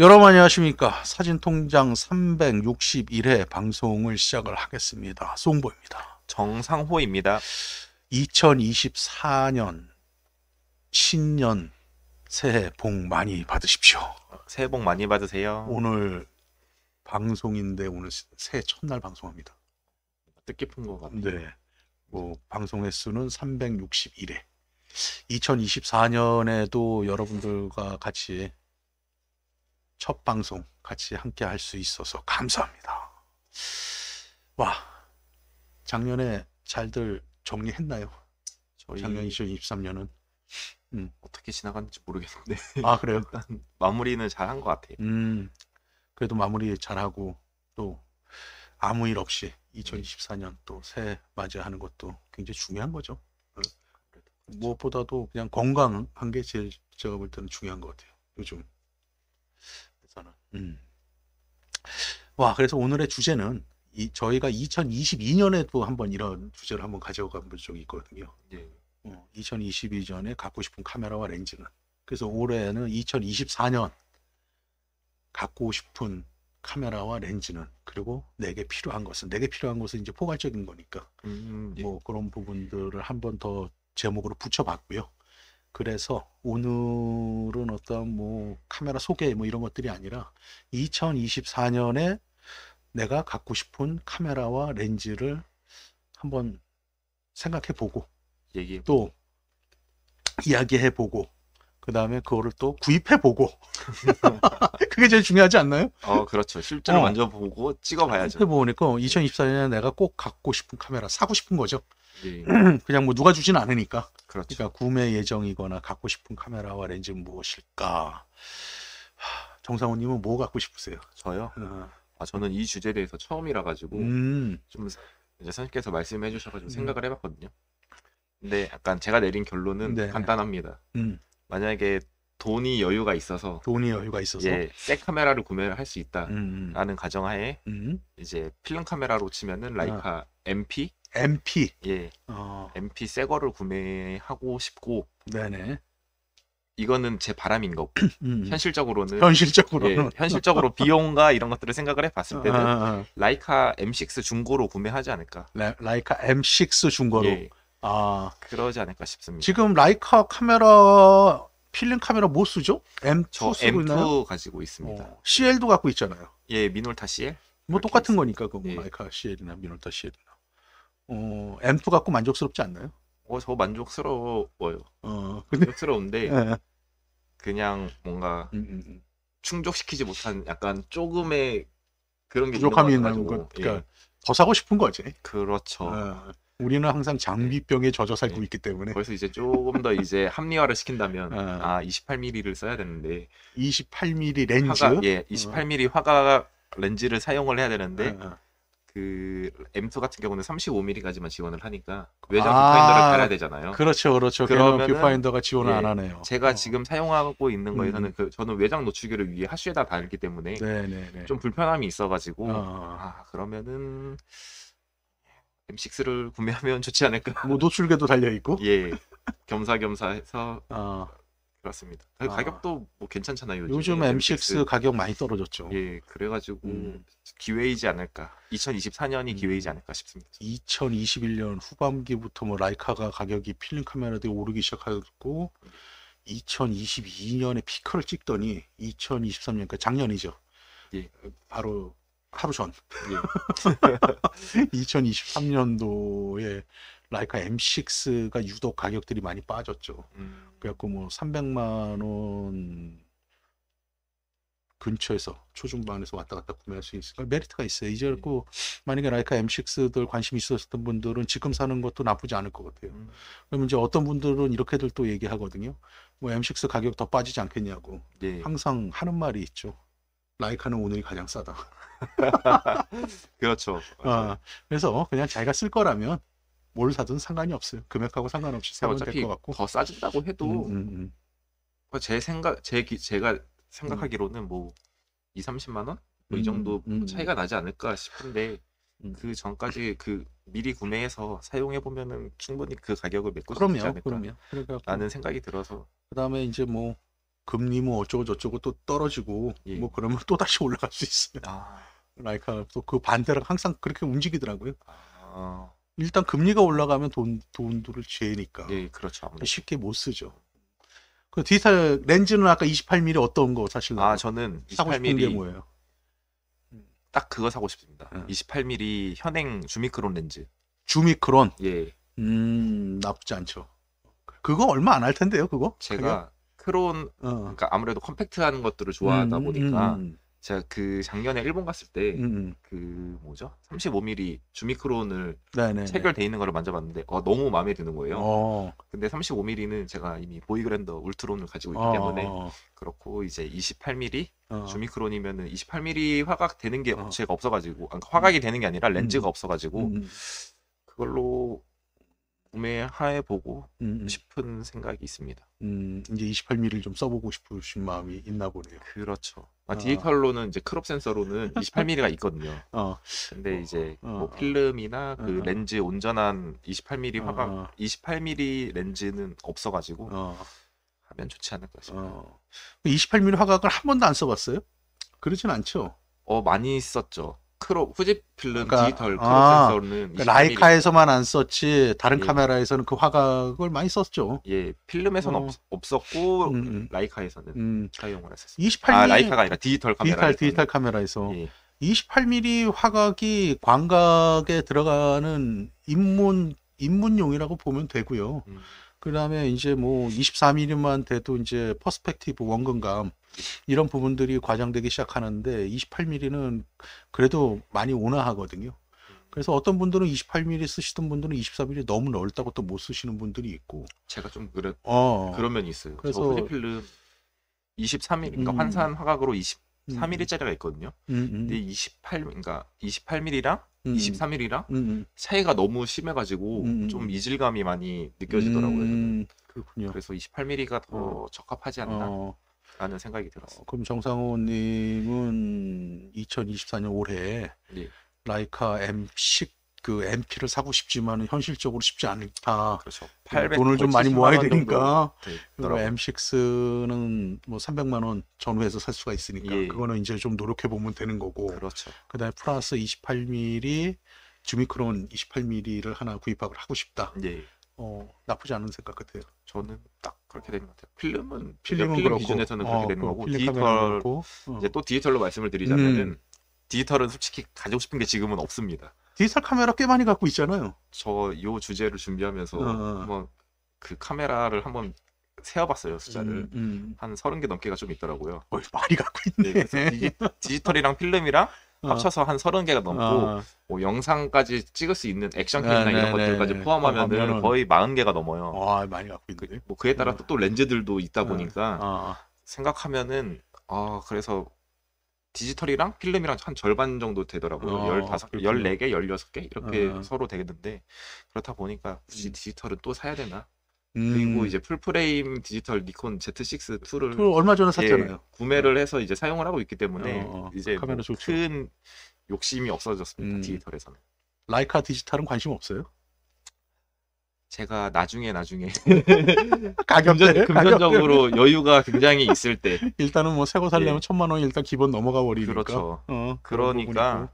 여러분 안녕하십니까 사진통장 361회 방송을 시작을 하겠습니다 송보입니다 정상호입니다 2024년 신년 새해 복 많이 받으십시오 어, 새해 복 많이 받으세요 오늘 방송인데 오늘 새해 첫날 방송합니다 뜻깊은 것같아요 네. 뭐 방송 횟수는 361회 2024년에도 여러분들과 같이 첫 방송 같이 함께 할 수 있어서 감사합니다. 와, 작년에 잘들 정리했나요? 저희 작년 2023년은 음. 어떻게 지나갔는지 모르겠는데. 아 그래요? 일단 마무리는 잘한것 같아요. 음, 그래도 마무리 잘하고 또 아무 일 없이 2024년 또 새 맞이하는 것도 굉장히 중요한 거죠. 어? 그렇죠. 무엇보다도 그냥 건강한 게 제일 제가 볼 때는 중요한 것 같아요. 요즘 음. 와, 그래서 오늘의 주제는 이, 저희가 2022년에도 한번 이런 주제를 한번 가져가 본 적이 있거든요. 네. 어, 2022년에 갖고 싶은 카메라와 렌즈는. 그래서 올해는 2024년 갖고 싶은 카메라와 렌즈는 그리고 내게 필요한 것은 내게 필요한 것은 이제 포괄적인 거니까 음, 음 예. 뭐 그런 부분들을 한번 더 제목으로 붙여봤고요. 그래서 오늘은 어떤 뭐 카메라 소개 뭐 이런 것들이 아니라 2024년에 내가 갖고 싶은 카메라와 렌즈를 한번 생각해 보고 또 이야기해 보고 그 다음에 그거를 또 구입해 보고 그게 제일 중요하지 않나요? 어 그렇죠 실제로 어. 만져보고 찍어봐야죠. 해보니까 2024년에 내가 꼭 갖고 싶은 카메라 사고 싶은 거죠. 네. 그냥 뭐 누가 주진 않으니까. 그렇죠. 그러니까 구매 예정이거나 갖고 싶은 카메라와 렌즈는 무엇일까? 정상호님은 뭐 갖고 싶으세요? 저요? 어. 아, 저는 이 주제에 대해서 처음이라 가지고 음. 좀 이제 선생님께서 말씀해 주셔가지고 음. 생각을 해봤거든요. 근데 약간 제가 내린 결론은 네. 간단합니다. 음. 만약에 돈이 여유가 있어서 돈이 여유가 있어서 이제 셀 카메라를 구매를 할수 있다라는 음, 음, 가정하에 음. 이제 필름 카메라로 치면은 아. 라이카 MP MP 예 어, MP 새 거를 구매하고 싶고 네네 이거는 제 바람인 거고 음, 음. 현실적으로는 현실적으로 예, 현실적으로 비용과 이런 것들을 생각을 해봤을 아, 때는 아. 아. 라이카 M6 중고로 구매하지 않을까 라- 라이카 M6 중고로 예, 아 그러지 않을까 싶습니다. 지금 라이카 카메라 필름 카메라 뭐 쓰죠? M2 저 쓰고 M2 있나요? 가지고 있습니다. 어, CL도 갖고 있잖아요. 예, 미놀타 CL. 뭐 똑같은 거니까 그 예. 마이카 CL이나 미놀타 c l 어, M2 갖고 만족스럽지 않나요? 어, 저 만족스러워요. 어, 근데... 만족스러운데 예. 그냥 뭔가 음, 음, 음. 충족시키지 못한 약간 조금의 그런 게 부족함이 있는 것. 그러니까 예. 더 사고 싶은 거지. 그렇죠. 어. 우리는 항상 네. 장비병에 젖어 살고 네. 있기 때문에 거기서 이제 조금 더 이제 합리화를 시킨다면 어. 아, 28mm를 써야 되는데 28mm 렌즈 화가, 예, 28mm 화가 렌즈를 사용을 해야 되는데 어, 어. 그 M2 같은 경우는 35mm까지만 지원을 하니까 그 외장 아, 뷰파인더를 달아야 되잖아요. 그렇죠, 그렇죠. 그러면 뷰파인더가 지원을 예, 안 하네요. 제가 어. 지금 사용하고 있는 거에서는 음. 음. 그 저는 외장 노출기를 위해 하수에다 달기 때문에 네네네. 네, 좀 불편함이 있어가지고 어. 아 그러면은 M6를 구매하면 좋지 않을까. 뭐 노출계도 달려 있고. 예. 겸사겸사해서 어. 그렇습니다. 아, 아. 가격도 뭐 괜찮잖아요. 요즘, M6, 가격 많이 떨어졌죠. 예, 그래가지고 음. 기회이지 않을까. 2024년이 음. 기회이지 않을까 싶습니다. 2021년 후반기부터 뭐 라이카가 가격이 필름 카메라들이 오르기 시작하고 2022년에 피커를 찍더니 2023년 그러니까 작년이죠. 예. 바로 하루 전 예. 2023년도에 라이카 M6가 유독 가격들이 많이 빠졌죠. 음. 그래갖고 뭐 300만 원 근처에서 초중반에서 왔다 갔다 구매할 수 있으니까 아, 메리트가 있어요. 이제 음. 그 만약에 라이카 M6들 관심 있었던 분들은 지금 사는 것도 나쁘지 않을 것 같아요. 음. 그럼 이제 어떤 분들은 이렇게들 또 얘기하거든요. 뭐 M6 가격 더 빠지지 않겠냐고. 네. 항상 하는 말이 있죠. 라이카는 오늘이 가장 싸다. 그렇죠. 아, 그래서 그냥 자기가 쓸 거라면 뭘 사든 상관이 없어요. 금액하고 상관없이 네, 사면 될것 같고 더 싸진다고 해도 음, 음, 음. 뭐 제 생각 제 기, 제가 생각하기로는 뭐 2, 30만 원? 뭐이 음, 정도 음. 차이가 나지 않을까 싶은데 음. 그 전까지 그 미리 구매해서 사용해 보면은 충분히 그 가격을 메꿀 수 있지 않을까 그럼요. 그러니까는 생각이 들어서 그다음에 이제 뭐 금리 뭐 어쩌고 저쩌고 또 떨어지고 예. 뭐 그러면 또 다시 올라갈 수 있어요. 아. 라이카 또 그 반대로 항상 그렇게 움직이더라고요. 아. 일단 금리가 올라가면 돈 돈들을 죄니까. 예, 그렇죠. 아무래도. 쉽게 못 쓰죠. 그 디지털 렌즈는 아까 28mm 어떤 거 사실? 아 저는 28mm 게 뭐예요? 딱 그거 사고 싶습니다. 음. 예. 28mm 현행 주미크론 렌즈. 주미크론. 예. 음 나쁘지 않죠. 그거 얼마 안 할 텐데요, 그거? 제가 컴팩트론 어. 그러니까 아무래도 컴팩트한 것들을 음, 좋아하다 음, 보니까 음, 음, 제가 그 작년에 일본 갔을 때 음. 음. 그 뭐죠 35mm 주미크론을 네네네. 네, 네. 체결돼 있는 거를 만져봤는데 어, 너무 마음에 드는 거예요. 어. 근데 35mm는 제가 이미 보이그랜더 울트론을 가지고 있기 어, 때문에 어, 어. 그렇고 이제 28mm 주미크론이면은 28mm 화각 되는 게 제가 없어가지고 아니, 그러니까 화각이 되는 게 아니라 렌즈가 없어가지고 그걸로 구매해 보고 음, 음. 싶은 생각이 있습니다. 음, 이제 28mm를 좀 써보고 싶으신 마음이 있나 보네요. 그렇죠. 아, 아. 디지컬로는 이제 크롭 센서로는 28mm가 있거든요. 어. 근데 어, 이제 어. 뭐 어. 필름이나 그 어, 렌즈 온전한 28mm 화각, 28mm 렌즈는 없어가지고 하면 좋지 않을까 싶어요. 28mm 화각을 한 번도 안 써봤어요? 그러진 않죠. 어 많이 썼죠. 크롭 후지필름 그러니까, 디지털 크롭 아, 센서는 그러니까 라이카에서만 안 썼지 다른 예. 카메라에서는 그 화각을 많이 썼죠. 예, 필름에서는 어. 없, 었고 음, 음, 음, 라이카에서는 음. 사용을 했었어요. 28mm 아, 라이카가 아니라 디지털 카메라 디지털, 디지털 카메라에서 예. 28mm 화각이 광각에 들어가는 입문 입문용이라고 보면 되고요. 음. 그다음에 이제 뭐 24mm만 돼도 이제 퍼스펙티브 원근감 이런 부분들이 과장되기 시작하는데 28mm는 그래도 많이 온화하거든요. 그래서 어떤 분들은 28mm 쓰시던 분들은 24mm 너무 넓다고 또 못 쓰시는 분들이 있고 제가 좀 그래, 어. 그런 면이 있어요. 그래서 필리필름 23mm 그러니까 음. 환산 화각으로 23mm짜리가 음. 있거든요. 음, 음. 근데 28 그러니까 28mm랑 23mm랑 음, 음. 차이가 너무 심해가지고 좀 이질감이 많이 느껴지더라고요. 그렇군요. 그래서 28mm가 더 어. 적합하지 않나. 어. 라는 생각이 들었어요. 그럼 정상호님은 2024년 올해 예. 라이카 M10 그 MP를 사고 싶지만 현실적으로 쉽지 않다. 그렇죠. 800, 뭐 돈을 좀 많이 모아야 되니까. M6는 뭐 300만 원 전후에서 살 수가 있으니까 예. 그거는 이제 좀 노력해 보면 되는 거고. 그렇죠. 그다음에 플러스 28mm 주미크론 28mm를 하나 구입하고 하고 싶다. 예. 어, 나쁘지 않은 생각 같아요. 저는 딱 그렇게 되는 것 같아요. 필름은 그러니까 필름은 필름 그렇고, 기준에서는 그렇게 어, 되는 어, 거고 디지털 어. 이제 또 디지털로 말씀을 드리자면은 음. 디지털은 솔직히 가지고 싶은 게 지금은 없습니다. 디지털 카메라 꽤 많이 갖고 있잖아요. 저요 주제를 준비하면서 어. 어. 그 카메라를 한번 세어봤어요 숫자를 음, 음. 한 서른 개 넘게가 좀 있더라고요. 어, 많이 갖고 네, 있네. 네, 그래 디지털이랑 필름이랑 어. 합쳐서 한 서른 개가 넘고 어. 뭐 영상까지 찍을 수 있는 액션 캠이나 네, 이런 네, 것들까지 네. 포함하면은 거의 마흔 개가 넘어요. 와 많이 갖고 있는 그, 뭐 그에 따라 또, 어. 또 렌즈들도 있다 보니까 어, 생각하면은 아 그래서 디지털이랑 필름이랑 한 절반 정도 되더라고요. 어, 15, 개, 렇군요 14개, 16개 이렇게 어. 서로 되겠는데 그렇다 보니까 굳이 디지털은 또 사야 되나? 그리고 음. 이제 풀프레임 디지털 니콘 Z6 2를 얼마 전에 예, 샀잖아요. 예, 구매를 네. 해서 이제 사용을 하고 있기 때문에 어, 어 그 이제 뭐 카메라 뭐큰 욕심이 없어졌습니다. 음. 디지털에서는. 라이카 디지털은 관심 없어요? 제가 나중에 나중에 가격대 금전적으로 여유가 굉장히 있을 때 일단은 뭐 새 거 살려면 예. 천만 원 일단 기본 넘어가 버리니까 그렇죠. 어, 그러니까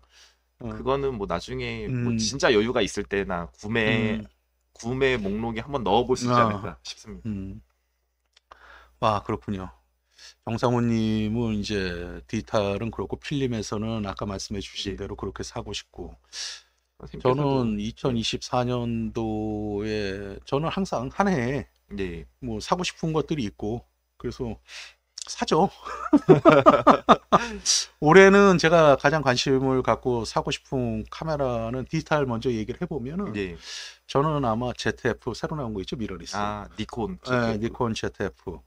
어. 그거는 뭐 나중에 뭐 음. 뭐 진짜 여유가 있을 때나 구매 음. 구매 목록에 한번 넣어볼 수 있지 아. 않을까 싶습니다. 음. 와 그렇군요. 정상호님은 이제 디지털은 그렇고 필름에서는 아까 말씀해 주신 예. 대로 그렇게 사고 싶고 저는 2024년도에 저는 항상 한 해에 네. 뭐 사고 싶은 것들이 있고 그래서 사죠. 올해는 제가 가장 관심을 갖고 사고 싶은 카메라는 디지털 먼저 얘기를 해보면은 예. 저는 아마 ZF 새로 나온 거 있죠 미러리스. 아 니콘. ZF. 예, 네, 니콘 ZF.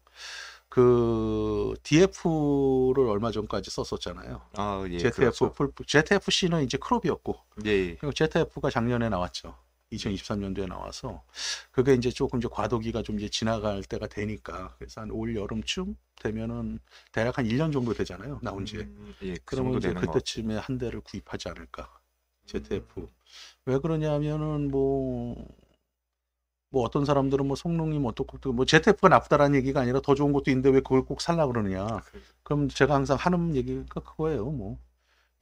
그 DF를 얼마 전까지 썼었잖아요. 아 예. ZF 그렇죠. 풀, ZFC는 이제 크롭이었고. 예. 그리고 ZF가 작년에 나왔죠. 2023년도에 나와서 그게 이제 조금 이제 과도기가 좀 이제 지나갈 때가 되니까 그래서 한 올 여름쯤 되면은 대략 한 1년 정도 되잖아요 나온 지. 음, 예, 그 그러면 이제 그때쯤에 한 대를 구입하지 않을까 ZF. 음. 왜 그러냐면은 뭐뭐 뭐 어떤 사람들은 뭐 성능이 뭐 어떻고 뭐 ZF가 나쁘다라는 얘기가 아니라 더 좋은 것도 있는데 왜 그걸 꼭 살라 그러느냐. 아, 그럼 제가 항상 하는 얘기가 그거예요. 뭐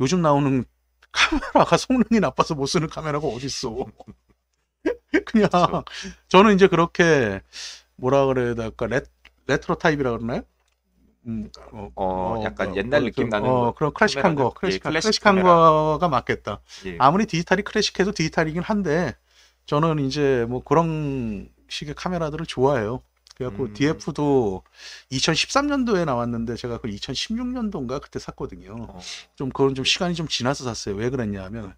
요즘 나오는 카메라가 성능이 나빠서 못 쓰는 카메라가 어딨어. 그냥 그렇죠. 저는 이제 그렇게 뭐라 그래야 될까 레, 레트로 타입이라 그러나요? 음, 어, 어, 어 약간 어, 옛날 어, 느낌 나는 어, 그런 클래식한 거, 클래식, 예, 클래식 한 거가 맞겠다. 예. 아무리 디지털이 클래식해도 디지털이긴 한데 저는 이제 뭐 그런 식의 카메라들을 좋아해요. 그래갖고 음. DF도 2013년도에 나왔는데 제가 그걸 2016년도인가 그때 샀거든요. 어. 좀 그건 좀 시간이 좀 지나서 샀어요. 왜 그랬냐면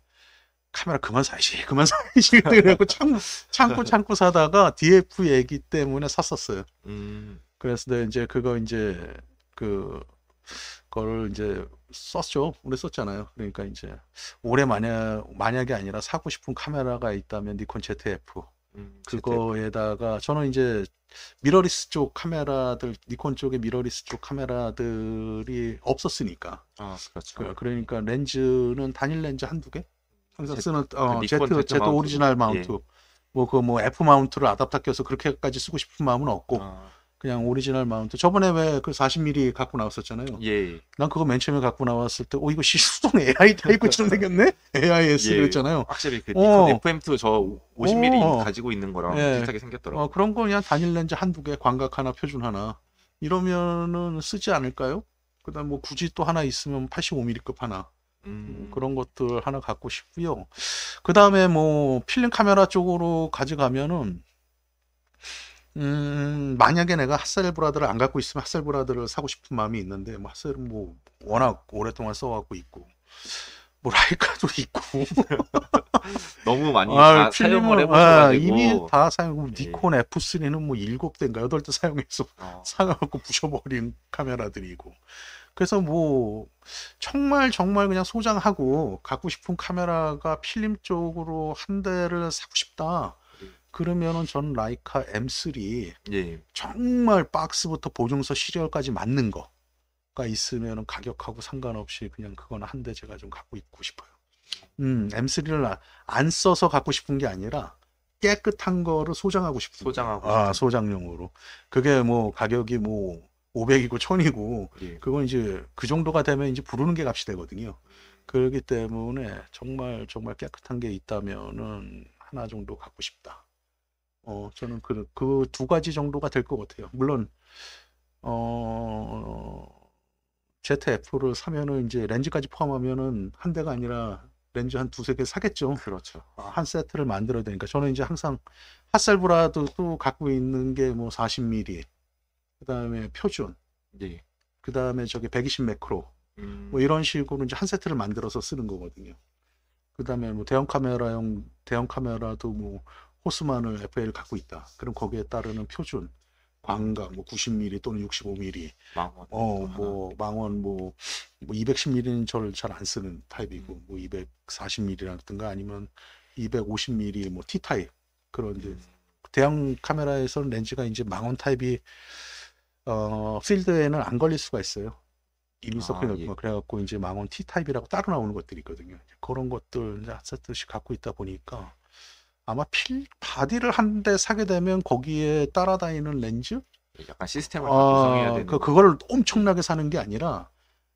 카메라 그만 사시지 그만 사시지 그래갖고 참고, 참고, 참고 사다가 DF 얘기 때문에 샀었어요. 음. 그래서 내가 이제 그거 이제 그, 거를 이제 썼죠. 오래 썼잖아요. 그러니까 이제 올해 만약, 만약에 아니라 사고 싶은 카메라가 있다면 니콘 ZF. 음, 그거에다가 저는 이제 미러리스 쪽 카메라들 니콘 쪽에 미러리스 쪽 카메라들이 없었으니까 아 그렇죠 그, 러니까 렌즈는 단일 렌즈 한두 개 항상 쓰는 어, 그 Z, Z, Z 오리지널 예. 마운트. 예. 뭐, 그, 뭐, F 마운트를 아답터 껴서 그렇게까지 쓰고 싶은 마음은 없고, 아. 그냥 오리지널 마운트. 저번에 왜 그 40mm 갖고 나왔었잖아요. 예, 예. 난 그거 맨 처음에 갖고 나왔을 때, 어, 이거 시 수동 AI 테이프처럼 생겼네? AIS 예. 그랬잖아요. 확실히 그 어. FM2 저 50mm 어. 가지고 있는 거랑 예. 비슷하게 생겼더라고요. 어, 그런 거 그냥 단일 렌즈 한두 개, 광각 하나, 표준 하나. 이러면은 쓰지 않을까요? 그 다음 뭐 굳이 또 하나 있으면 85mm급 하나. 음, 그런 것들 하나 갖고 싶고요. 그 다음에 뭐 필름 카메라 쪽으로 가져가면은 음, 만약에 내가 핫셀 브라드를안 갖고 있으면 핫셀 브라드를 사고 싶은 마음이 있는데 뭐 핫셀은 뭐 워낙 오랫동안 써갖고 있고 뭐 라이카도 있고 너무 많이 아, 다 사용을 해보셔가지고 아, 이미 다 사용 예. 니콘 F3는 뭐 일곱 대인가 여덟 대 사용해서 어. 사갖고 부셔버린 카메라들이고 그래서 뭐 정말 정말 그냥 소장하고 갖고 싶은 카메라가 필름 쪽으로 한 대를 사고 싶다. 그러면은 전 라이카 M3 예. 정말 박스부터 보증서 시리얼까지 맞는 거가 있으면은 가격하고 상관없이 그냥 그건 한 대 제가 좀 갖고 있고 싶어요. 음, M3를 안 써서 갖고 싶은 게 아니라 깨끗한 거를 소장하고 싶은 소장하고 아, 싶은. 아, 소장용으로. 그게 뭐 가격이 뭐 500이고 1000이고 예. 그건 이제 그 정도가 되면 이제 부르는 게 값이 되거든요. 그렇기 때문에 정말 정말 깨끗한 게 있다면은 하나 정도 갖고 싶다. 어 저는 그그 두 가지 정도가 될 것 같아요. 물론 어 ZF를 사면은 이제 렌즈까지 포함하면은 한 대가 아니라 렌즈 한 두세 개 사겠죠. 그렇죠. 아, 한 세트를 만들어야 되니까 저는 이제 항상 핫셀브라도 또 갖고 있는 게 뭐 40mm 그 다음에 표준, 예. 그 다음에 저기 120 매크로, 음. 뭐 이런 식으로 이제 한 세트를 만들어서 쓰는 거거든요. 그 다음에 뭐 대형 카메라용, 대형 카메라도 뭐 호스만을 FA를 갖고 있다. 그럼 거기에 따르는 표준, 광각 뭐 90mm 또는 65mm, 망원, 어, 뭐 망원 뭐, 뭐 210mm는 저를 잘 안 쓰는 타입이고, 음. 뭐 240mm라든가 아니면 250mm 뭐 T 타입 그런 이제 음. 대형 카메라에서는 렌즈가 이제 망원 타입이 어, 필드에는 안 걸릴 수가 있어요. 이미 섞여 아, 있고 예. 뭐 그래갖고 이제 망원 T 타입이라고 따로 나오는 것들이 있거든요. 그런 것들 이제 아세트씩 갖고 있다 보니까 아마 필 바디를 한 대 사게 되면 거기에 따라다니는 렌즈 약간 시스템을 아, 구성해야 그 되는 그, 그걸 엄청나게 사는 게 아니라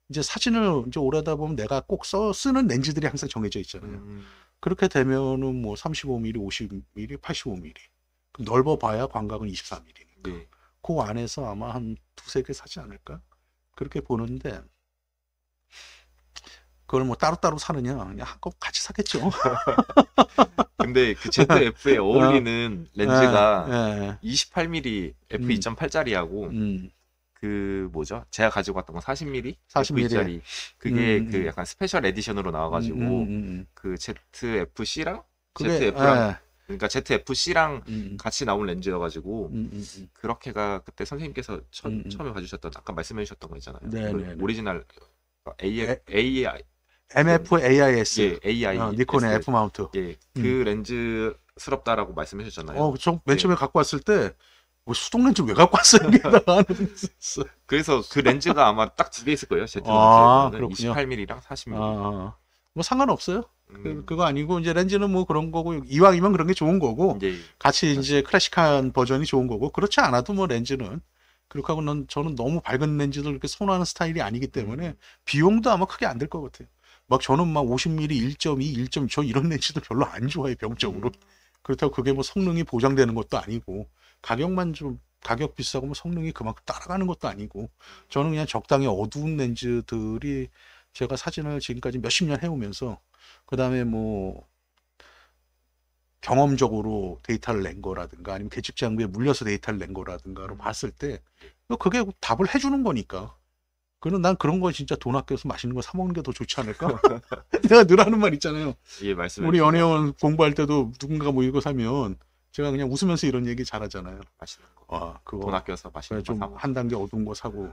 이제 사진을 이제 오래다 보면 내가 꼭 써 쓰는 렌즈들이 항상 정해져 있잖아요. 음. 그렇게 되면은 뭐 35mm, 50mm, 85mm. 넓어 봐야 광각은 24mm니까. 네. 그 안에서 아마 한 두 세 개 사지 않을까? 그렇게 보는데 그걸 뭐 따로따로 사느냐 그냥 한꺼번에 같이 사겠죠. 근데 그 ZF에 네. 어울리는 어. 렌즈가 에, 에. 28mm f2.8짜리하고 음. 음. 그 뭐죠? 제가 가지고 왔던 거 40mm? 40mm 짜리 그게 음. 그 음. 약간 스페셜 에디션으로 나와가지고 음, 음, 그 ZFC랑 그게, ZF랑 에. 네. 그러니까 ZFC랑 음, 음. 같이 나온 렌즈여가지고 음, 음, 음. 그렇게가 그때 선생님께서 처, 음에 봐주셨던 아까 말씀해주셨던 거 있잖아요. 네, 그 네, 네. 오리지널 어, A A MFAIS 그 예, AI 어, 니콘의 S, F 마운트 예, 그 렌즈스럽다라고 말씀해주셨잖아요. 어, 저맨 처음에 예. 갖고 왔을 때 뭐 수동 렌즈 왜 갖고 왔어요? 그래서 그 렌즈가 아마 딱두에 있을 거예요. 제트 렌즈 아, 28mm랑 40mm. 아, 아, 뭐 상관없어요. 음. 그, 그거 아니고 이제 렌즈는 뭐 그런 거고 이왕이면 그런 게 좋은 거고 네. 같이 이제 클래식한 버전이 좋은 거고 그렇지 않아도 뭐 렌즈는 그렇게 하고는 저는 너무 밝은 렌즈를 이렇게 선호하는 스타일이 아니기 때문에 음. 비용도 아마 크게 안 들 것 같아요. 막 저는 막 50mm 1.2, 1.2저 이런 렌즈도 별로 안 좋아해 병적으로. 음. 그렇다고 그게 뭐 성능이 보장되는 것도 아니고 가격만 좀 가격 비싸고 뭐 성능이 그만큼 따라가는 것도 아니고 저는 그냥 적당히 어두운 렌즈들이 제가 사진을 지금까지 몇 십 년 해오면서 그 다음에 뭐 경험적으로 데이터를 낸 거라든가 아니면 계측 장비에 물려서 데이터를 낸 거라든가로 음. 봤을 때 뭐 그게 답을 해주는 거니까 그는 난 그런 거 진짜 돈 아껴서 맛있는 거 사 먹는 게 더 좋지 않을까? 내가 늘 하는 말 있잖아요. 예, 말씀. 우리 연예원 공부할 때도 누군가 모이고 뭐 사면 제가 그냥 웃으면서 이런 얘기 잘하잖아요. 맛있는 거. 아, 그거 돈 아껴서 맛있는 거좀 한 단계 어두운 거 사고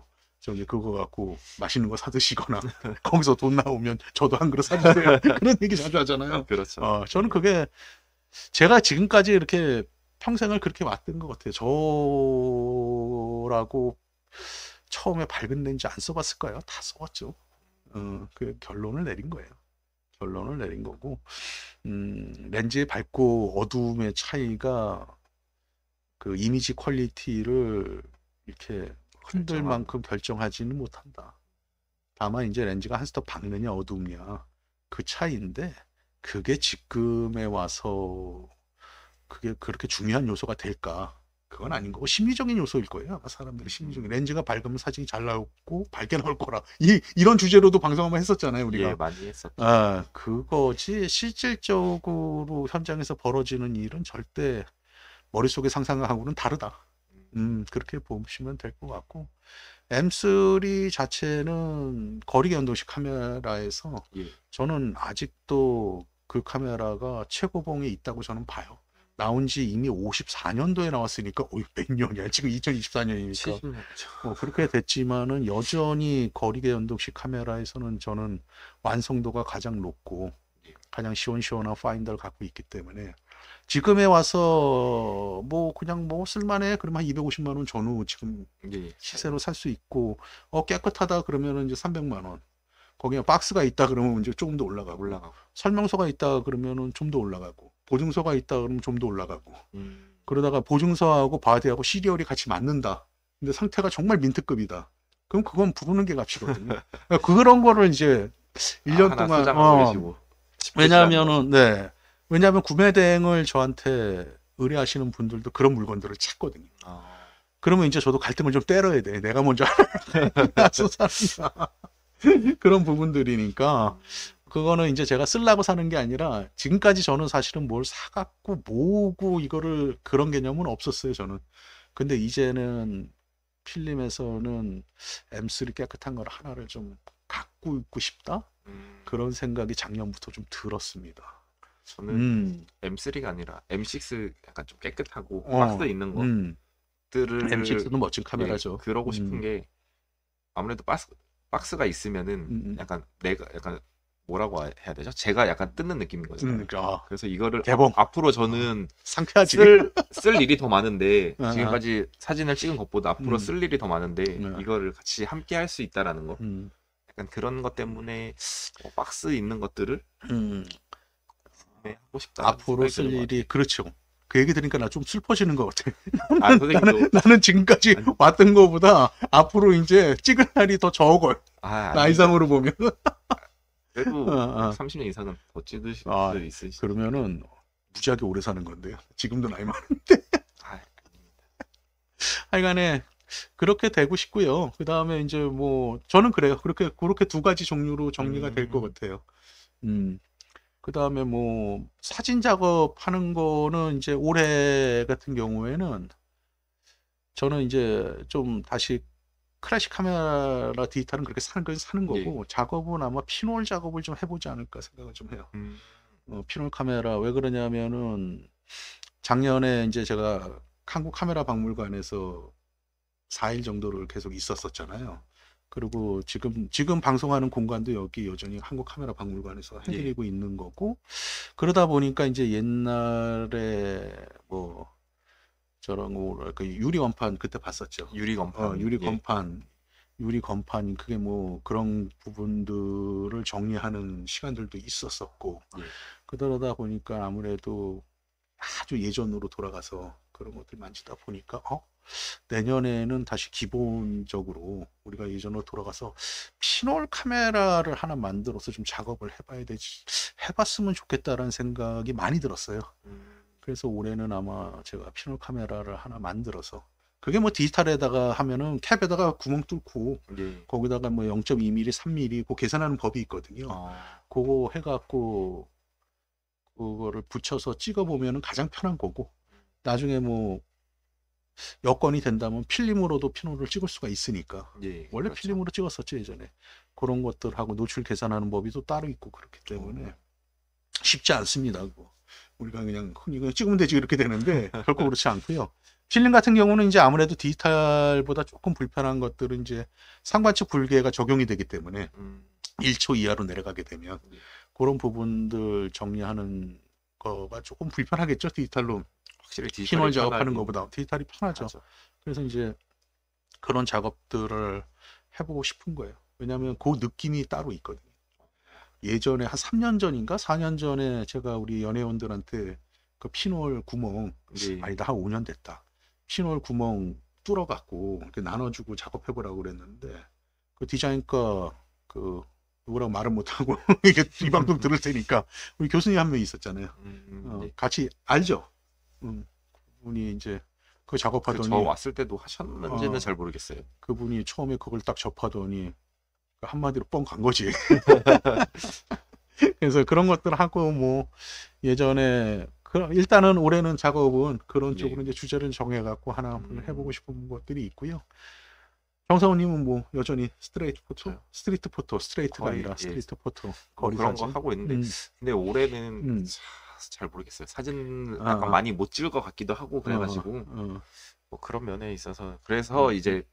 저기 그거 갖고 맛있는 거 사 드시거나 거기서 돈 나오면 저도 한 그릇 사 주세요. 그런 얘기 자주 하잖아요. 그렇죠. 어, 저는 네. 그게 제가 지금까지 이렇게 평생을 그렇게 왔던 것 같아요. 저라고 처음에 밝은 렌즈 안 써봤을까요? 다 써봤죠. 어, 그 결론을 내린 거예요. 결론을 내린 거고 음, 렌즈의 밝고 어두움의 차이가 그 이미지 퀄리티를 이렇게 흔들 만큼 결정하지는 못한다. 다만 이제 렌즈가 한 스톱 박느냐 어둡냐 그 차이인데 그게 지금에 와서 그게 그렇게 중요한 요소가 될까? 그건 아닌 거고 심리적인 요소일 거예요. 아마 사람들이 심리적인 음. 렌즈가 밝으면 사진이 잘 나오고 밝게 나올 거라. 이 이런 주제로도 방송 한번 했었잖아요, 우리가. 예, 많이 했었죠. 아, 그거지 실질적으로 현장에서 벌어지는 일은 절대 머릿속에 상상하고는 다르다. 음, 그렇게 보시면 될 것 같고 M3 자체는 거리계 연동식 카메라에서 예. 저는 아직도 그 카메라가 최고봉에 있다고 저는 봐요. 나온 지 이미 54년도에 나왔으니까 어이 몇 년이야 지금 2024년이니까 7뭐 그렇게 됐지만은 여전히 거리계 연동식 카메라에서는 저는 완성도가 가장 높고 예. 가장 시원시원한 파인더를 갖고 있기 때문에 지금에 와서 뭐 그냥 뭐 쓸만해 그러면 한 250만 원 전후 지금 예, 예. 시세로 살 수 있고 어 깨끗하다 그러면은 이제 300만 원. 거기에 박스가 있다 그러면 이제 조금 더 올라가고 올라가고 설명서가 있다 그러면은 좀 더 올라가고 보증서가 있다 그러면 좀 더 올라가고 음. 그러다가 보증서하고 바디하고 시리얼이 같이 맞는다. 근데 상태가 정말 민트급이다. 그럼 그건 부르는 게 값이거든요. 그러니까 그런 거를 이제 1년 아, 동안 어, 왜냐하면은 네 왜냐하면 구매 대행을 저한테 의뢰하시는 분들도 그런 물건들을 찾거든요. 아. 그러면 이제 저도 갈등을 좀 때려야 돼. 내가 먼저 그런 부분들이니까 그거는 이제 제가 쓰려고 사는 게 아니라 지금까지 저는 사실은 뭘 사갖고 모으고 이거를 그런 개념은 없었어요 저는. 근데 이제는 필름에서는 M3 깨끗한 걸 하나를 좀 갖고 있고 싶다 음. 그런 생각이 작년부터 좀 들었습니다. 저는 음. M3가 아니라 M6 약간 좀 깨끗하고 어. 박스 있는 것들을 음. M6는 멋진 카메라죠. 네, 그러고 싶은 음. 게 아무래도 박스 박스가 있으면은 음, 약간 내가 약간 뭐라고 해야 되죠? 제가 약간 뜯는 느낌인 거죠. 음, 그렇죠. 아. 그래서 이거를 개봉. 앞으로 저는 어. 상쾌하지. 쓸, 쓸 일이 더 많은데 아, 아, 지금까지 사진을 찍은 것보다 앞으로 음. 쓸 일이 더 많은데 음. 이거를 같이 함께 할 수 있다라는 거. 약간 그런 것 때문에 어, 박스 있는 것들을 네, 하고 싶다. 앞으로 쓸 일이 그렇죠. 그 얘기 들으니까 나 좀 슬퍼지는 것 같아. 아, 그 나는, 나는 지금까지 아니. 왔던 것보다 앞으로 이제 찍을 날이 더 적어. 아, 나이상으로 보면. 그래도 어, 어. 아, 아. 30년 이상은 더찍으수 아, 있으시 그러면은 무지하게 오래 사는 건데요. 지금도 나이 많은데. 아, 하여간에 그렇게 되고 싶고요. 그 다음에 이제 뭐 저는 그래요. 그렇게 그렇게 두 가지 종류로 정리가 음. 될것 같아요. 음. 그 다음에 뭐 사진 작업하는 거는 이제 올해 같은 경우에는 저는 이제 좀 다시 클래식 카메라 디지털은 그렇게 사는 건 사는 거고 예. 뭐 작업은 아마 피놀 작업을 좀 해보지 않을까 생각을 좀 해요. 음. 어, 피놀 카메라 왜 그러냐면은 작년에 이제 제가 한국 카메라 박물관에서 4일 정도를 계속 있었었잖아요. 그리고 지금 지금 방송하는 공간도 여기 여전히 한국 카메라 박물관에서 예. 해드리고 예. 있는 거고 그러다 보니까 이제 옛날에 뭐 저런 거뭐랄 그 유리 건판 그때 봤었죠. 유리 건판, 어, 유리 건판, 예. 유리 건판 그게 뭐 그런 부분들을 정리하는 시간들도 있었었고 예. 그러다 보니까 아무래도 아주 예전으로 돌아가서 그런 것들이 많지다 보니까 어? 내년에는 다시 기본적으로 우리가 예전으로 돌아가서 피놀 카메라를 하나 만들어서 좀 작업을 해봐야 되지 해봤으면 좋겠다라는 생각이 많이 들었어요. 음. 그래서 올해는 아마 제가 피놀 카메라를 하나 만들어서 그게 뭐 디지털에다가 하면은 캡에다가 구멍 뚫고 네. 거기다가 뭐 0.2mm, 3mm 그 계산하는 법이 있거든요. 아. 그거 해갖고 그거를 붙여서 찍어 보면은 가장 편한 거고 나중에 뭐 여건이 된다면 필름으로도 피노를 찍을 수가 있으니까 예, 원래 그렇죠. 필름으로 찍었었죠 예전에 그런 것들하고 노출 계산하는 법이 또 따로 있고 그렇기 때문에 어, 네. 쉽지 않습니다 그거. 우리가 그냥 흔히 그냥 찍으면 되지 이렇게 되는데 결코 그렇지 않고요 필름 같은 경우는 이제 아무래도 디지털보다 조금 불편한 것들은 이제 상반측 불계가 적용이 되기 때문에 음. 1초 이하로 내려가게 되면 예. 그런 부분들 정리하는 거가 조금 불편하겠죠 디지털로 확실히 힘을 작업하는 것보다 디지털이 편하죠. 하죠. 그래서 이제 그런 작업들을 해보고 싶은 거예요. 왜냐하면 그 느낌이 따로 있거든요. 예전에 한 3년 전인가 4년 전에 제가 우리 연예원들한테그 피놀 구멍 네. 아니 다한 5년 됐다. 피놀 구멍 뚫어갖고 이렇게 나눠주고 작업해보라고 그랬는데 그 디자인과 그누구랑말을 못하고 이게 이 방송 들을 테니까 우리 교수님 한 명 있었잖아요. 음, 음, 어, 네. 같이 알죠. 음, 분이 이제 그 작업하더니 그 저 왔을 때도 하셨는지는 어, 잘 모르겠어요. 그분이 처음에 그걸 딱 접하더니 그 한마디로 뻥 간 거지. 그래서 그런 것들 하고 뭐 예전에 그 일단은 올해는 작업은 그런 네. 쪽으로 이제 주제를 정해 갖고 하나 음. 해보고 싶은 것들이 있고요. 정성우님은 뭐 여전히 스트레이트 포토, 네. 스트리트 포토, 스트레이트가 거의, 아니라 예. 스트리트 예. 포토 거리 뭐 그런 사거 하고 있는데 음. 근데 올해는 음. 잘 모르겠어요. 사진 아, 약간 아. 많이 못 찍을 것 같기도 하고 어, 어, 그래가지고 어, 어. 뭐 그런 면에 있어서 그래서 음, 이제 음.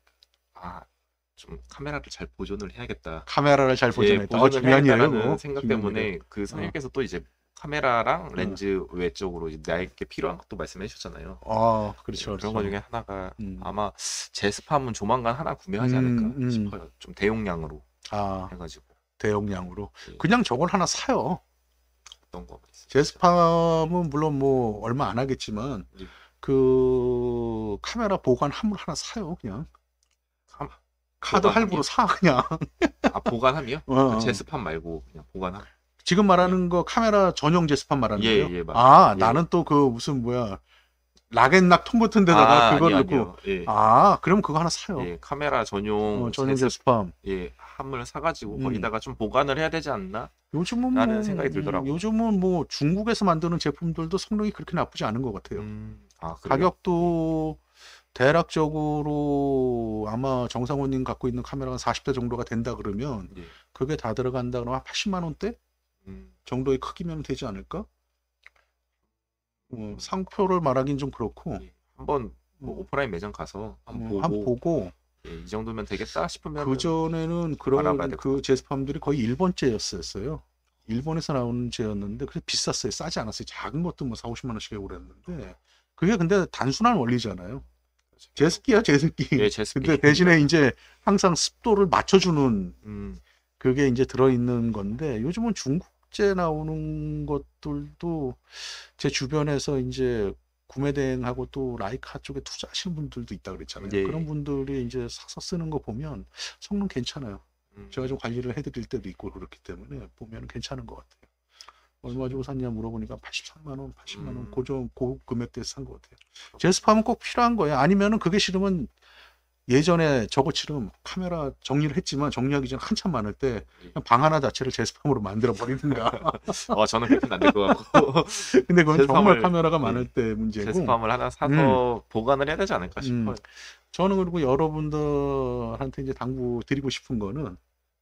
아좀 카메라를 잘 보존을 해야겠다. 카메라를 잘 보존했다. 예, 어, 보존을 해야겠다 생각 때문에 그 선생님께서 또 이제 카메라랑 음. 렌즈 외적으로 나에게 필요한 것도 말씀해 주셨잖아요. 아 그렇죠. 예, 그런 그렇죠. 것 중에 하나가 음. 아마 제스팜은 조만간 하나 구매하지 않을까 음, 음. 싶어요. 좀 대용량으로 아, 해가지고 대용량으로 예. 그냥 저걸 하나 사요. 어떤 거? 제스팜은 물론 뭐 얼마 안 하겠지만 네. 그 카메라 보관 함을 하나 사요 그냥. 함, 카드 할부로 사 그냥. 아 보관함이요? 어. 그 제스팜 말고 그냥 보관함. 지금 말하는 예. 거 카메라 전용 제스판 말하는 예, 거예요? 예, 아 아, 예. 나는 또 그 무슨 뭐야 락앤락 통 같은 데다가 아, 그걸 넣고 아니요. 예. 아 그럼 그거 하나 사요 예, 카메라 전용 어, 전용 제습 제스팜 예, 함을 사가지고 음. 거기다가 좀 보관을 해야 되지 않나? 요즘은 뭐, 라는 생각이 들더라고요. 즘은뭐 중국에서 만드는 제품들도 성능이 그렇게 나쁘지 않은 것 같아요. 음, 아, 가격도 대략적으로 아마 정상호님 갖고 있는 카메라가 40대 정도가 된다 그러면 예. 그게 다 들어간다 그러면 한 80만 원대 음. 정도의 크기면 되지 않을까? 어, 상표를 말하긴 좀 그렇고 예, 한번 뭐 음. 오프라인 매장 가서 한번 네, 보고, 한 보고 예, 이 정도면 되겠다 싶으면 그 전에는 그런 그 제스팜들이 거의 일본 제였었어요. 일본에서 나오는 제였는데 그래 비쌌어요. 싸지 않았어요. 작은 것도 뭐 4, 50만 원씩 하고 그랬는데 그게 근데 단순한 원리잖아요. 그렇죠. 제습기야 제습기. 예, 제습기. 근데 대신에 이제 항상 습도를 맞춰주는 음. 그게 이제 들어있는 건데 요즘은 중국 축제 나오는 것들도 제 주변에서 이제 구매 대행하고 또 라이카 쪽에 투자하시는 분들도 있다 그랬잖아요. 예. 그런 분들이 이제 사서 쓰는 거 보면 성능 괜찮아요. 음. 제가 좀 관리를 해드릴 때도 있고 그렇기 때문에 보면 괜찮은 것 같아요. 얼마 주고 샀냐 물어보니까 83만 원, 80만 원 음. 고정 고 금액대에서 산 것 같아요. 제스팜은 꼭 필요한 거예요. 아니면은 그게 싫으면 예전에 저것처럼 카메라 정리를 했지만 정리하기 전 한참 많을 때 방 하나 자체를 제스팜으로 만들어 버리든가. 어 저는 그렇게는 안 될 것 같고. 근데 그건 정말 카메라가 예, 많을 때 문제고. 제스팜을 하나 사서 음. 보관을 해야 되지 않을까 싶어요. 음. 저는 그리고 여러분들한테 이제 당부 드리고 싶은 거는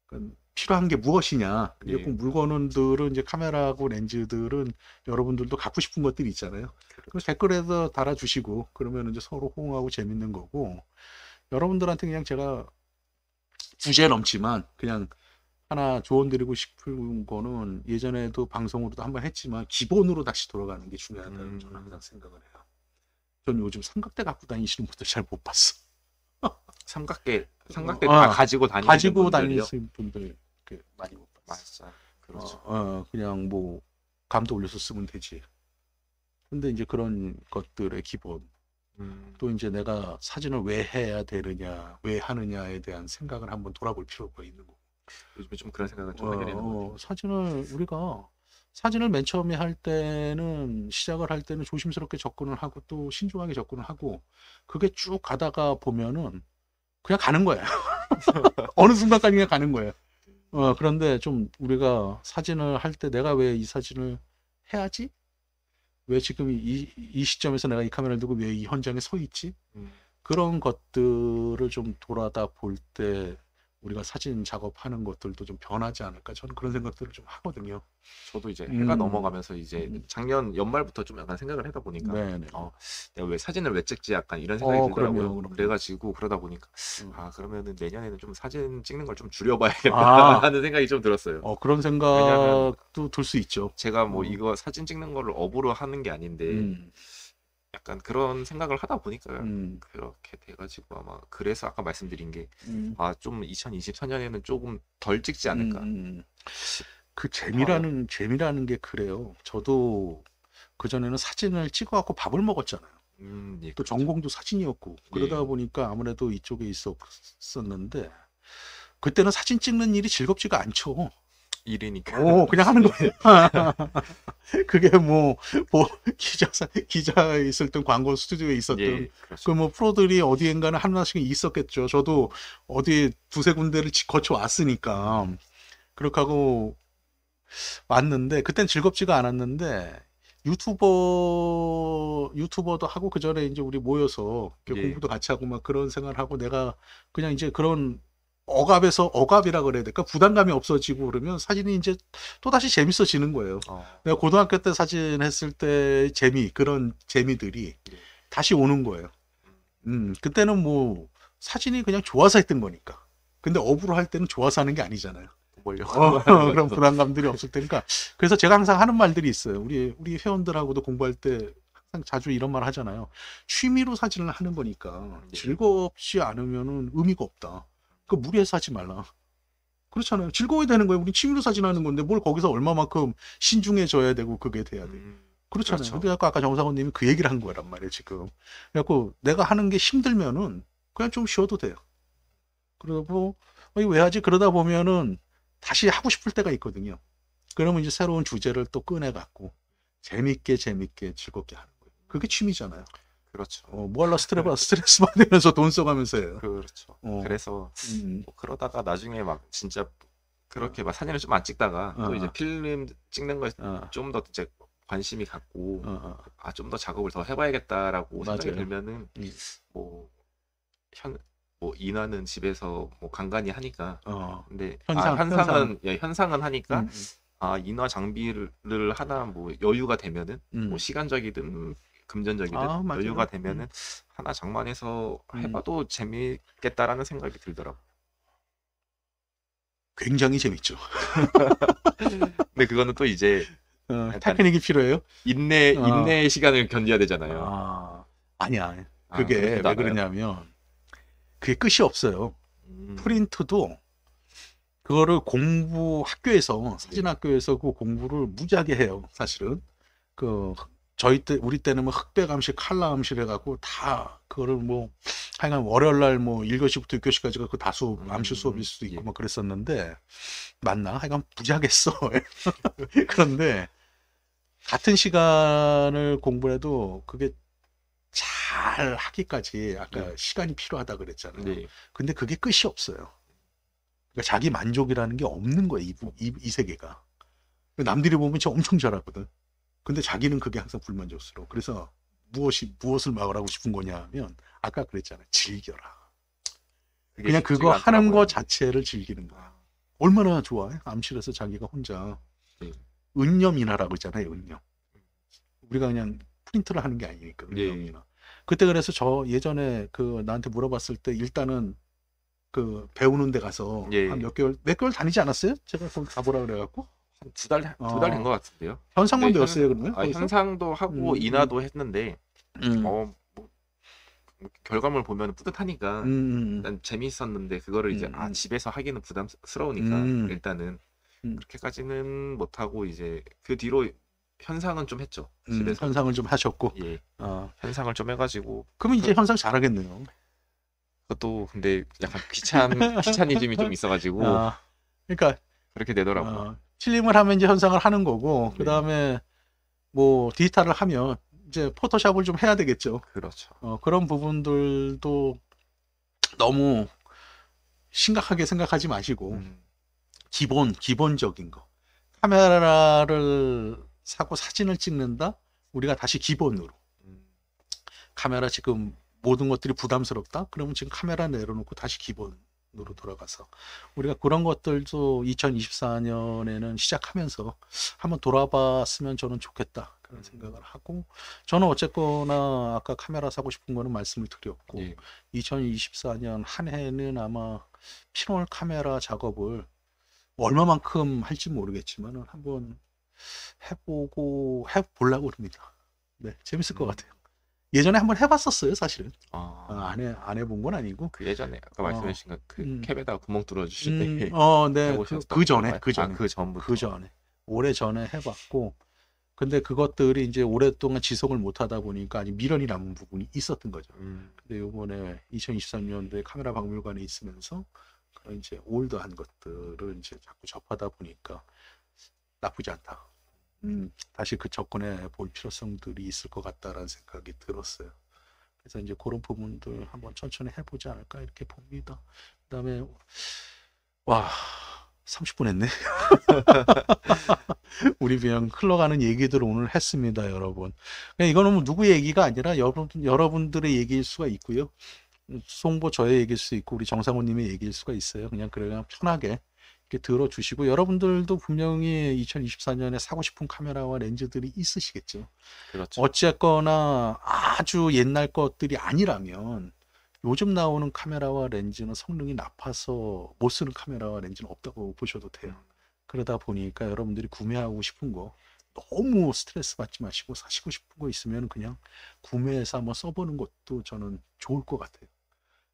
그 필요한 게 무엇이냐. 예. 꼭 그 물건들은 이제 카메라고 하 렌즈들은 여러분들도 갖고 싶은 것들이 있잖아요. 그래서 그렇죠. 댓글에서 달아주시고 그러면 이제 서로 호응하고 재밌는 거고. 여러분들한테 그냥 제가 부재 넘지만 그냥 하나 조언 드리고 싶은 거는 예전에도 방송으로도 한번 했지만 기본으로 다시 돌아가는 게 중요하다는 음. 저는 항상 생각을 해요. 전 요즘 삼각대 갖고 다니시는 분들 잘 못 봤어. 삼각대, 삼각대 어, 다 가지고 다니 가지고 다니는 분들 많이 못 봤어. 맞아, 그렇죠. 어, 어, 그냥 뭐 감도 올려서 쓰면 되지. 근데 이제 그런 것들의 기본 음. 또 이제 내가 사진을 왜 해야 되느냐, 왜 하느냐에 대한 생각을 한번 돌아볼 필요가 있는 거고. 요즘에 좀 그런 생각을좀 어, 하게 되는 거 어, 사진을 우리가 사진을 맨 처음에 할 때는 시작을 할 때는 조심스럽게 접근을 하고 또 신중하게 접근을 하고 그게 쭉 가다가 보면은 그냥 가는 거예요. 어느 순간까지 그냥 가는 거예요. 어, 그런데 좀 우리가 사진을 할 때 내가 왜 이 사진을 해야지? 왜 지금 이, 이 시점에서 내가 이 카메라를 들고 왜 이 현장에 서 있지? 음. 그런 것들을 좀 돌아다 볼때 우리가 사진 작업하는 것들도 좀 변하지 않을까 저는 그런 생각들을 좀 하거든요. 저도 이제 음. 해가 음. 넘어가면서 이제 음. 작년 연말부터 좀 약간 생각을 하다 보니까 어, 내가 왜 사진을 왜 찍지 약간 이런 어, 생각이 어, 들더라고요. 그럼요, 그럼요. 그래가지고 그러다 보니까 음. 아 그러면은 내년에는 좀 사진 찍는 걸 좀 줄여봐야겠다 아. 하는 생각이 좀 들었어요. 어 그런 생각도 들 수 있죠. 제가 뭐 음. 이거 사진 찍는 거를 업으로 하는 게 아닌데. 음. 약간 그런 생각을 하다 보니까 음. 그렇게 돼가지고 아마 그래서 아까 말씀드린 게 음. 아, 좀 2024년에는 조금 덜 찍지 음, 않을까. 음. 그 재미라는 재미라는 게 그래요. 저도 그 전에는 사진을 찍어갖고 밥을 먹었잖아요. 음, 예, 또 그렇죠. 전공도 사진이었고 그러다 예. 보니까 아무래도 이쪽에 있었었는데 그때는 사진 찍는 일이 즐겁지가 않죠. 일이니까. 오, 그냥 하는 거예요. 네. 그게 뭐, 뭐 기자 기자 있을 땐 광고 스튜디오에 있었던 예, 그뭐 그 프로들이 어디엔가는 하나씩 있었겠죠. 저도 어디 두세 군데를 거쳐 왔으니까 그렇게 하고 왔는데 그땐 즐겁지가 않았는데 유튜버 유튜버도 하고 그 전에 이제 우리 모여서 예. 공부도 같이 하고 막 그런 생활하고 내가 그냥 이제 그런 억압에서 억압이라 그래야 될까 부담감이 없어지고 그러면 사진이 이제 또 다시 재밌어지는 거예요. 어. 내가 고등학교 때 사진 했을 때 재미 그런 재미들이 예. 다시 오는 거예요. 음 그때는 뭐 사진이 그냥 좋아서 했던 거니까. 근데 업으로 할 때는 좋아서 하는 게 아니잖아요. 어, 그런 부담감들이 없을 테니까. 그래서 제가 항상 하는 말들이 있어요. 우리 우리 회원들하고도 공부할 때 항상 자주 이런 말 하잖아요. 취미로 사진을 하는 거니까 음, 예. 즐겁지 않으면은 의미가 없다. 그 무리해서 하지 말라. 그렇잖아요. 즐거워야 되는 거예요. 우리 취미로 사진하는 건데 뭘 거기서 얼마만큼 신중해져야 되고 그게 돼야 돼. 음, 그렇잖아요. 그렇죠. 그래갖 아까 정상원님이 그 얘기를 한 거란 말이에요. 지금. 그래갖고 내가 하는 게 힘들면은 그냥 좀 쉬어도 돼요. 그러고 이왜 하지? 그러다 보면은 다시 하고 싶을 때가 있거든요. 그러면 이제 새로운 주제를 또 꺼내갖고 재밌게 재밌게 즐겁게 하는 거예요. 그게 취미잖아요. 그렇죠. 어, 뭐 할라 스트레바, 네. 스트레스 받으면서 돈 써가면서 해요. 그렇죠. 어. 그래서 음. 뭐 그러다가 나중에 막 진짜 그렇게 어. 막 사진을 좀 안 찍다가 또 어, 이제 어. 필름 찍는 거에 좀 더 이제 관심이 갖고 아 좀 더 작업을 더 해봐야겠다라고 맞아요. 생각이 들면은 음. 뭐현 뭐 인화는 집에서 뭐 간간히 하니까 어. 근데 아, 현상, 아, 현상은 현상. 예, 은 하니까 음, 음. 아 인화 장비를 하나 뭐 여유가 되면은 뭐 음. 뭐 시간적이든 금전적이 아, 여유가 되면은 음. 하나 장만해서 음. 해봐도 재미있겠다라는 생각이 들더라고. 굉장히 재밌죠. 근데 그거는 또 이제 어, 테크닉이 필요해요. 인내 아. 인내의 시간을 견뎌야 되잖아요. 아, 아니야. 아, 그게 아, 왜 그러냐면 그게 끝이 없어요. 음. 프린트도 그거를 공부 학교에서 네. 사진 학교에서 그 공부를 무지하게 해요. 사실은 그 저희 때 우리 때는 뭐 흑백 암실, 칼라 암실 해갖고 다 그거를 뭐 하여간 월요일 날뭐 일교시부터 6교시까지 가그 다수 음, 암실 수업일 수도 있고 예. 뭐 그랬었는데 맞나? 하여간 부자겠어. 그런데 같은 시간을 공부 해도 그게 잘 하기까지 아까 예. 시간이 필요하다 그랬잖아요. 예. 근데 그게 끝이 없어요. 그러니까 자기 만족이라는 게 없는 거예요. 이, 이, 이 세계가. 남들이 보면 저 엄청 잘하거든. 근데 자기는 그게 항상 불만족스러워. 그래서 무엇이 무엇을 막으라고 싶은 거냐면 아까 그랬잖아요. 즐겨라. 그냥 그거 하는 거 자체를 즐기는 거야. 얼마나 좋아해? 암실에서 자기가 혼자 네. 은념이나라고 있잖아요. 은념. 우리가 그냥 프린트를 하는 게 아니니까 네. 은념이나. 그때 그래서 저 예전에 그 나한테 물어봤을 때 일단은 그 배우는 데 가서 네. 예. 한몇 개월 몇 개월 다니지 않았어요? 제가 거 가보라 그래갖고 두달두달 된것 어. 같은데요. 현상도 였어요 그러면? 아, 현상도 하고 음, 음. 인하도 했는데 음. 어, 뭐, 뭐 결과물 보면 뿌듯하니까 음, 음, 음. 일단 재미있었는데 그거를 이제 아 집에서 하기는 부담스러우니까 일단은 그렇게까지는 못 하고 이제 그 뒤로 현상은 좀 했죠. 집에서 현상을 좀 하셨고 예. 어. 현상을 좀 해가지고 그러면 이제 그 현상 잘하겠네요. 그것도 근데 약간 귀찮 귀차니즘이 좀 있어가지고 아. 그러니까 그렇게 되더라고요. 아. 필름을 하면 이제 현상을 하는 거고 네. 그 다음에 뭐 디지털을 하면 이제 포토샵을 좀 해야 되겠죠. 그렇죠. 어, 그런 부분들도 너무 심각하게 생각하지 마시고 음. 기본 기본적인 거 카메라를 사고 사진을 찍는다 우리가 다시 기본으로 음. 카메라 지금 모든 것들이 부담스럽다 그러면 지금 카메라 내려놓고 다시 기본 으로 돌아가서 우리가 그런 것들도 2024년에는 시작하면서 한번 돌아봤으면 저는 좋겠다 그런 음. 생각을 하고 저는 어쨌거나 아까 카메라 사고 싶은 거는 말씀을 드렸고 예. 2024년 한 해는 아마 피놀 카메라 작업을 얼마만큼 할지 모르겠지만 한번 해보고 해보려고 합니다. 네 재밌을 음. 것 같아요. 예전에 한번 해봤었어요, 사실은. 아. 어, 안, 해, 안 해본 건 아니고. 그 예전에 아까 말씀하신 어, 그캡에다 음. 구멍 뚫어주실 음, 때. 어, 네. 그, 전에, 그 전에. 그 아, 그 전부터. 그 전에. 오래 전에 해봤고. 근데 그것들이 이제 오랫동안 지속을 못하다 보니까 아직 미련이 남은 부분이 있었던 거죠. 음. 근데 요번에 2023년도에 카메라 박물관에 있으면서 그런 이제 올드한 것들을 이제 자꾸 접하다 보니까 나쁘지 않다. 음, 다시 그 접근해 볼 필요성들이 있을 것 같다라는 생각이 들었어요. 그래서 이제 그런 부분들 한번 천천히 해보지 않을까 이렇게 봅니다. 그다음에 와 30분 했네. 우리 그냥 흘러가는 얘기들을 오늘 했습니다, 여러분. 그냥 이거는 뭐 누구 얘기가 아니라 여러분 여러분들의 얘기일 수가 있고요. 송보 저의 얘기일 수 있고 우리 정상호님의 얘기일 수가 있어요. 그냥 그래, 그냥 편하게 들어주시고 여러분들도 분명히 2024년에 사고 싶은 카메라와 렌즈들이 있으시겠죠. 그렇죠. 어쨌거나 아주 옛날 것들이 아니라면 요즘 나오는 카메라와 렌즈는 성능이 나빠서 못 쓰는 카메라와 렌즈는 없다고 보셔도 돼요. 그러다 보니까 여러분들이 구매하고 싶은 거 너무 스트레스 받지 마시고 사시고 싶은 거 있으면 그냥 구매해서 한번 써보는 것도 저는 좋을 것 같아요.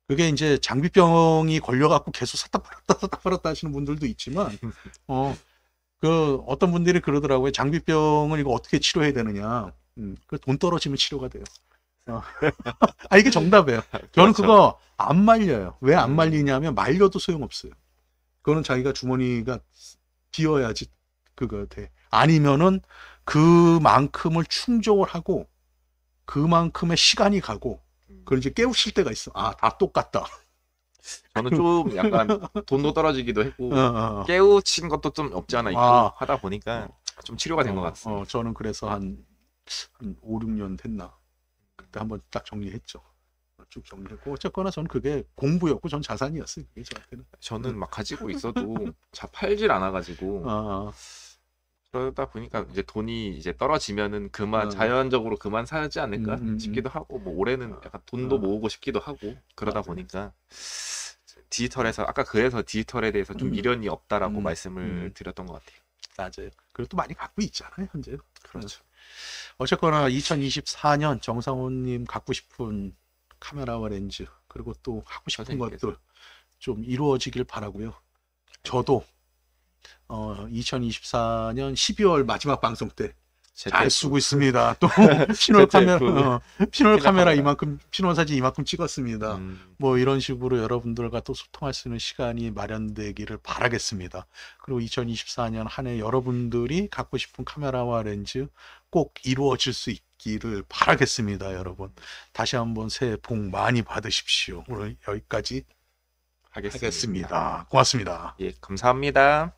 그게 이제 장비병이 걸려갖고 계속 샀다 팔았다 샀다 팔았다 하시는 분들도 있지만 어 그 어떤 분들이 그러더라고요 장비병을 이거 어떻게 치료해야 되느냐 음, 그돈 떨어지면 치료가 돼요 어. 아 이게 정답이에요 저는 그렇죠. 그거 안 말려요 왜안 음. 말리냐면 말려도 소용없어요 그거는 자기가 주머니가 비어야지 그거 돼 아니면은 그만큼을 충족을 하고 그만큼의 시간이 가고 그런 이제 깨우실 때가 있어. 아, 다 똑같다. 저는 좀 약간 돈도 떨어지기도 했고 어, 어, 어. 깨우친 것도 좀 없지 않아 있고 아. 하다 보니까 좀 치료가 된것 어, 같습니다. 어, 저는 그래서 한, 한 5, 6년 됐나. 그때 한번 딱 정리했죠. 쭉 정리했고 어쨌거나 저는 그게 공부였고 전 자산이었어요. 그게 저한테는. 저는 막 가지고 있어도 자 팔질 않아가지고 아, 그러다 보니까 이제 돈이 이제 떨어지면은 그만 음. 자연적으로 그만 사지 않을까 음, 음, 음, 싶기도 하고 뭐 올해는 아, 약간 돈도 아. 모으고 싶기도 하고 그러다 맞아요. 보니까 디지털에서 아까 그래서 디지털에 대해서 좀 음. 미련이 없다라고 음, 말씀을 드렸던 것 같아요. 맞아요. 그리고 또 많이 갖고 있잖아요 현재. 그렇죠. 어쨌거나 2024년 정상호님 갖고 싶은 카메라와 렌즈 그리고 또갖고 싶은 선생님께서. 것들 좀 이루어지길 바라고요. 저도 어, 2024년 12월 마지막 방송 때 잘 쓰고 있습니다. 그 또 피놀 카메라, 그 어, 피놀 카메라 이만큼 피놀 사진 이만큼 찍었습니다. 음. 뭐 이런 식으로 여러분들과 또 소통할 수 있는 시간이 마련되기를 바라겠습니다. 그리고 2024년 한 해 여러분들이 갖고 싶은 카메라와 렌즈 꼭 이루어질 수 있기를 바라겠습니다, 여러분. 다시 한번 새해 복 많이 받으십시오. 오늘 여기까지 하겠습니다. 하겠습니다. 고맙습니다. 예, 감사합니다.